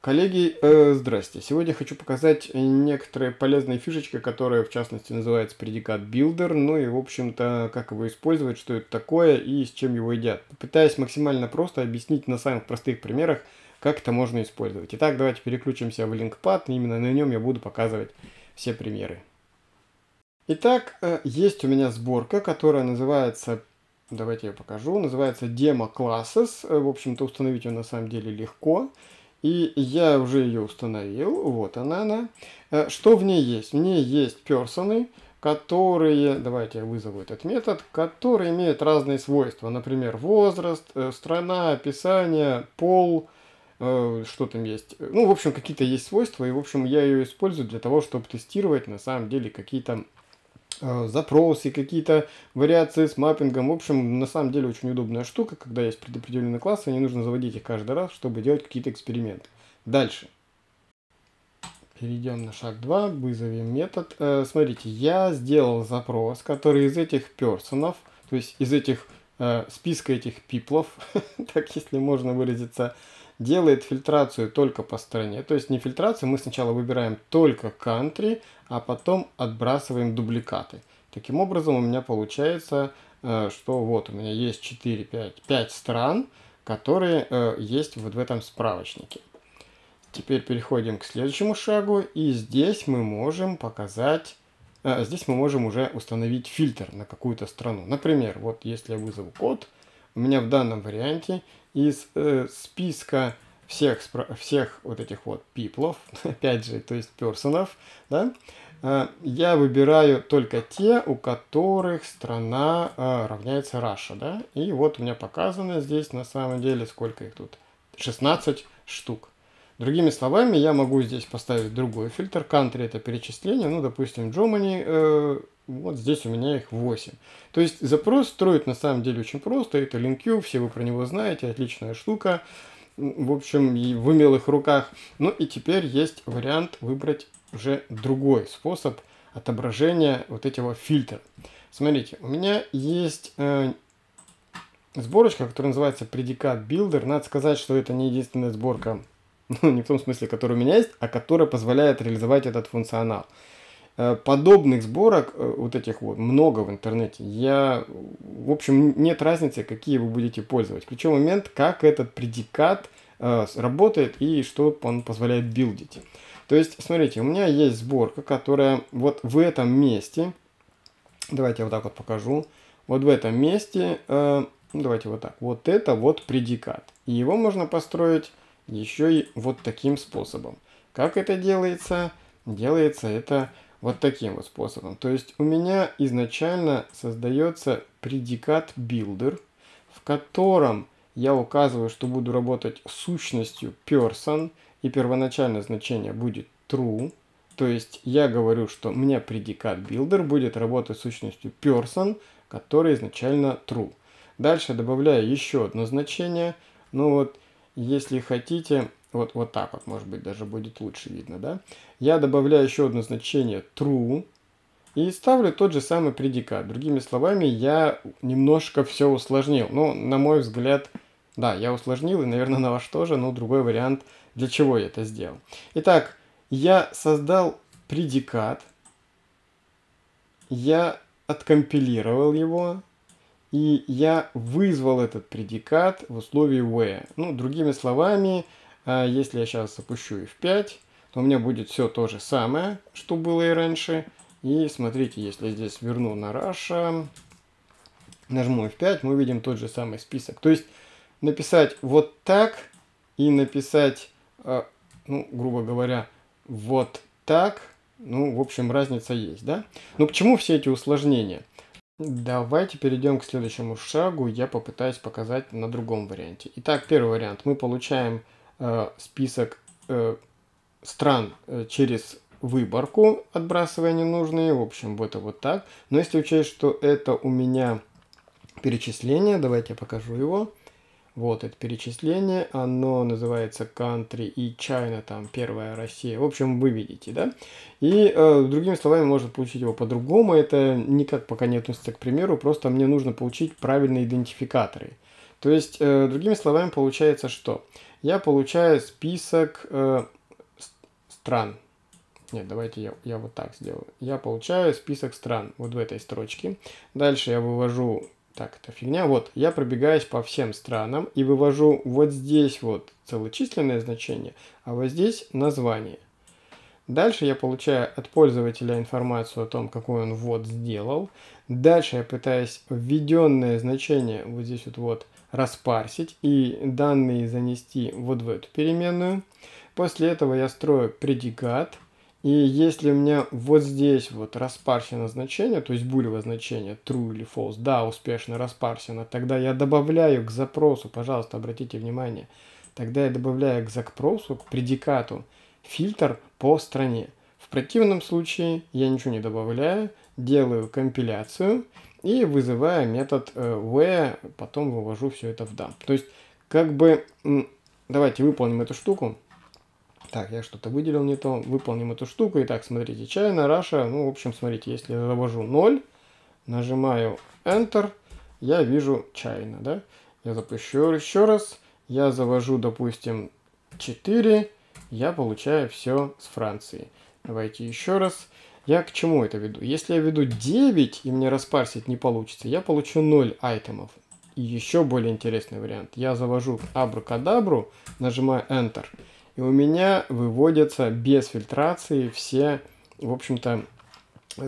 Коллеги, э, здрасте. Сегодня хочу показать некоторые полезные фишечки, которые в частности называются предикат Builder, ну и в общем-то как его использовать, что это такое и с чем его едят. Попытаюсь максимально просто объяснить на самых простых примерах, как это можно использовать. Итак, давайте переключимся в LinkPad, именно на нем я буду показывать все примеры. Итак, э, есть у меня сборка, которая называется Давайте я покажу. Называется Demo Classes. Э, в общем-то, установить ее на самом деле легко. И я уже ее установил, вот она она. Э, что в ней есть? В ней есть персоны, которые, давайте я вызову этот метод, которые имеют разные свойства, например, возраст, э, страна, описание, пол, э, что там есть. Ну, в общем, какие-то есть свойства, и, в общем, я ее использую для того, чтобы тестировать на самом деле какие-то Э, запросы, какие-то вариации с маппингом. В общем, на самом деле очень удобная штука, когда есть предопределенные классы, не нужно заводить их каждый раз, чтобы делать какие-то эксперименты. Дальше. Перейдем на шаг 2, вызовем метод. Э, смотрите, я сделал запрос, который из этих персонов, то есть из этих э, списка этих пиплов, так если можно выразиться, делает фильтрацию только по стране. То есть не фильтрацию, мы сначала выбираем только кантри, а потом отбрасываем дубликаты. Таким образом у меня получается, э, что вот у меня есть 4, 5, 5 стран, которые э, есть вот в этом справочнике. Теперь переходим к следующему шагу, и здесь мы можем показать, э, здесь мы можем уже установить фильтр на какую-то страну. Например, вот если я вызову код, у меня в данном варианте из э, списка всех, всех вот этих вот пиплов, опять же, то есть персонов, да, э, я выбираю только те, у которых страна э, равняется Russia, да, и вот у меня показано здесь на самом деле, сколько их тут, 16 штук. Другими словами, я могу здесь поставить другой фильтр, country это перечисление, ну, допустим, Germany, э, вот здесь у меня их 8. То есть запрос строить на самом деле очень просто, это LinQ, все вы про него знаете, отличная штука, в общем, в умелых руках. Ну и теперь есть вариант выбрать уже другой способ отображения вот этого фильтра. Смотрите, у меня есть э, сборочка, которая называется Predicate Builder. Надо сказать, что это не единственная сборка, ну, не в том смысле, которая у меня есть, а которая позволяет реализовать этот функционал. Э, подобных сборок э, вот этих вот много в интернете. Я, в общем, нет разницы, какие вы будете пользовать. Ключевой момент, как этот предикат э, работает и что он позволяет билдить. То есть, смотрите, у меня есть сборка, которая вот в этом месте, давайте я вот так вот покажу, вот в этом месте, ну, давайте вот так, вот это вот предикат. И его можно построить еще и вот таким способом. Как это делается? Делается это вот таким вот способом. То есть у меня изначально создается предикат builder, в котором я указываю, что буду работать сущностью person, и первоначальное значение будет true. То есть я говорю, что у меня предикат builder будет работать сущностью person, который изначально true. Дальше добавляю еще одно значение. Ну вот, если хотите, вот, вот так вот, может быть, даже будет лучше видно, да? Я добавляю еще одно значение true и ставлю тот же самый предикат. Другими словами, я немножко все усложнил. Ну, на мой взгляд, да, я усложнил, и, наверное, на ваш тоже, но другой вариант, для чего я это сделал. Итак, я создал предикат, я откомпилировал его, и я вызвал этот предикат в условии where. Ну, другими словами, а если я сейчас опущу F5, то у меня будет все то же самое, что было и раньше. И смотрите, если я здесь верну на Russia, нажму F5, мы видим тот же самый список. То есть написать вот так и написать, а, ну, грубо говоря, вот так, ну, в общем, разница есть, да? Но почему все эти усложнения? Давайте перейдем к следующему шагу, я попытаюсь показать на другом варианте. Итак, первый вариант. Мы получаем Э, список э, стран э, через выборку, отбрасывая ненужные. В общем, вот это вот так. Но если учесть, что это у меня перечисление, давайте я покажу его. Вот это перечисление, оно называется Country и China, там первая Россия. В общем, вы видите, да? И э, другими словами, можно получить его по-другому. Это никак пока не относится к примеру, просто мне нужно получить правильные идентификаторы. То есть, э, другими словами, получается что? Я получаю список э, стран. Нет, давайте я, я вот так сделаю. Я получаю список стран вот в этой строчке. Дальше я вывожу... Так, это фигня. Вот, я пробегаюсь по всем странам и вывожу вот здесь вот целочисленное значение, а вот здесь название. Дальше я получаю от пользователя информацию о том, какой он ввод сделал. Дальше я пытаюсь введенное значение вот здесь вот, вот распарсить и данные занести вот в эту переменную. После этого я строю предикат. И если у меня вот здесь вот распарсено значение, то есть булево значение, true или false, да, успешно распарсено, тогда я добавляю к запросу, пожалуйста, обратите внимание, тогда я добавляю к запросу, к предикату, фильтр по стране. В противном случае я ничего не добавляю, делаю компиляцию и вызываю метод э, where, потом вывожу все это в dump. То есть, как бы, давайте выполним эту штуку. Так, я что-то выделил не то, выполним эту штуку. Итак, смотрите, China, Russia, ну, в общем, смотрите, если я вывожу 0, нажимаю Enter, я вижу China, да? Я запущу еще раз, я завожу, допустим, 4, я получаю все с Франции. Давайте еще раз. Я к чему это веду? Если я веду 9, и мне распарсить не получится, я получу 0 айтемов. И еще более интересный вариант. Я завожу абракадабру, нажимаю Enter, и у меня выводятся без фильтрации все, в общем-то,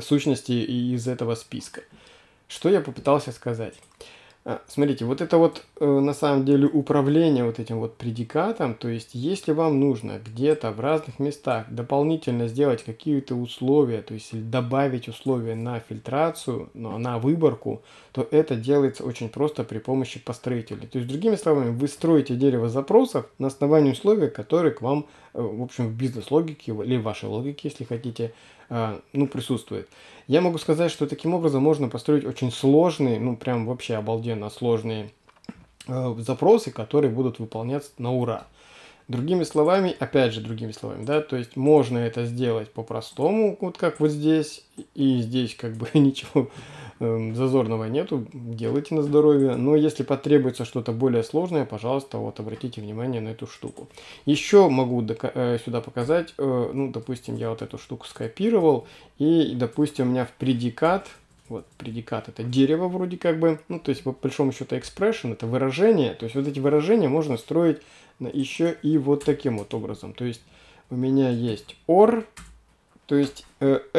сущности из этого списка. Что я попытался сказать? А, смотрите, вот это вот э, на самом деле управление вот этим вот предикатом, то есть если вам нужно где-то в разных местах дополнительно сделать какие-то условия, то есть добавить условия на фильтрацию, ну, а на выборку, то это делается очень просто при помощи построителей. То есть другими словами, вы строите дерево запросов на основании условий, которые к вам, э, в общем, в бизнес-логике или в вашей логике, если хотите, а, ну, присутствует. Я могу сказать, что таким образом можно построить очень сложные, ну, прям вообще обалденно сложные а, запросы, которые будут выполняться на ура. Другими словами, опять же, другими словами, да, то есть можно это сделать по-простому, вот как вот здесь, и здесь как бы ничего Эм, зазорного нету, делайте на здоровье. Но если потребуется что-то более сложное, пожалуйста, вот обратите внимание на эту штуку. Еще могу э, сюда показать, э, ну, допустим, я вот эту штуку скопировал, и, допустим, у меня в предикат, вот предикат это дерево вроде как бы, ну, то есть, по большому счету, expression это выражение, то есть, вот эти выражения можно строить еще и вот таким вот образом. То есть, у меня есть or, то есть, and,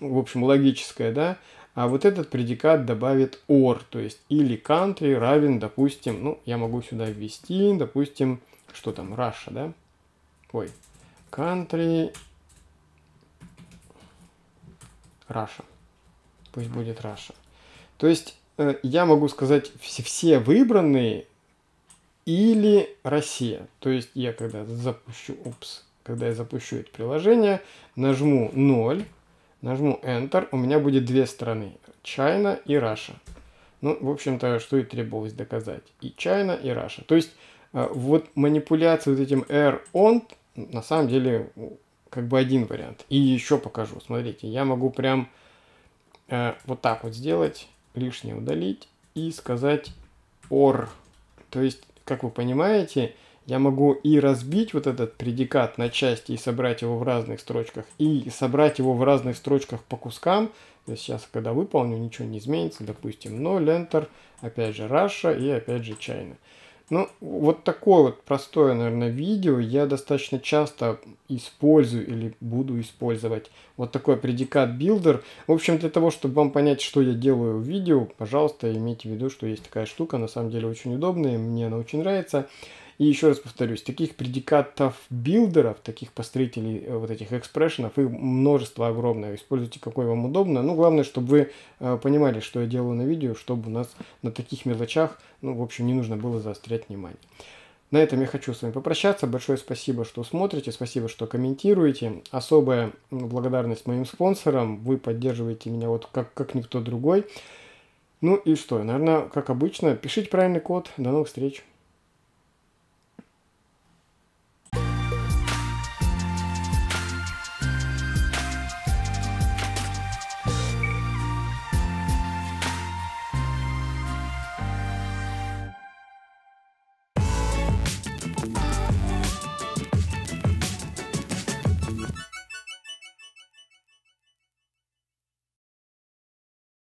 э, в общем, логическое, да, а вот этот предикат добавит or, то есть или country равен, допустим, ну, я могу сюда ввести, допустим, что там, Russia, да? Ой, country Russia. Пусть будет Russia. То есть э, я могу сказать все, все выбранные или Россия. То есть я когда запущу, упс, когда я запущу это приложение, нажму 0, Нажму Enter, у меня будет две страны, China и Russia. Ну, в общем-то, что и требовалось доказать. И China, и Russia. То есть, э, вот манипуляция вот этим R on, на самом деле, как бы один вариант. И еще покажу. Смотрите, я могу прям э, вот так вот сделать, лишнее удалить и сказать or. То есть, как вы понимаете, я могу и разбить вот этот предикат на части и собрать его в разных строчках, и собрать его в разных строчках по кускам. То есть сейчас, когда выполню, ничего не изменится, допустим, 0, Enter, опять же Russia и опять же China. Ну, вот такое вот простое, наверное, видео я достаточно часто использую или буду использовать. Вот такой предикат builder. В общем, для того, чтобы вам понять, что я делаю в видео, пожалуйста, имейте в виду, что есть такая штука, на самом деле очень удобная, мне она очень нравится. И еще раз повторюсь, таких предикатов билдеров, таких построителей э, вот этих экспрессионов, их множество огромное. Используйте какой вам удобно. Но ну, главное, чтобы вы э, понимали, что я делаю на видео, чтобы у нас на таких мелочах, ну, в общем, не нужно было заострять внимание. На этом я хочу с вами попрощаться. Большое спасибо, что смотрите, спасибо, что комментируете. Особая благодарность моим спонсорам. Вы поддерживаете меня вот как, как никто другой. Ну и что, наверное, как обычно, пишите правильный код. До новых встреч!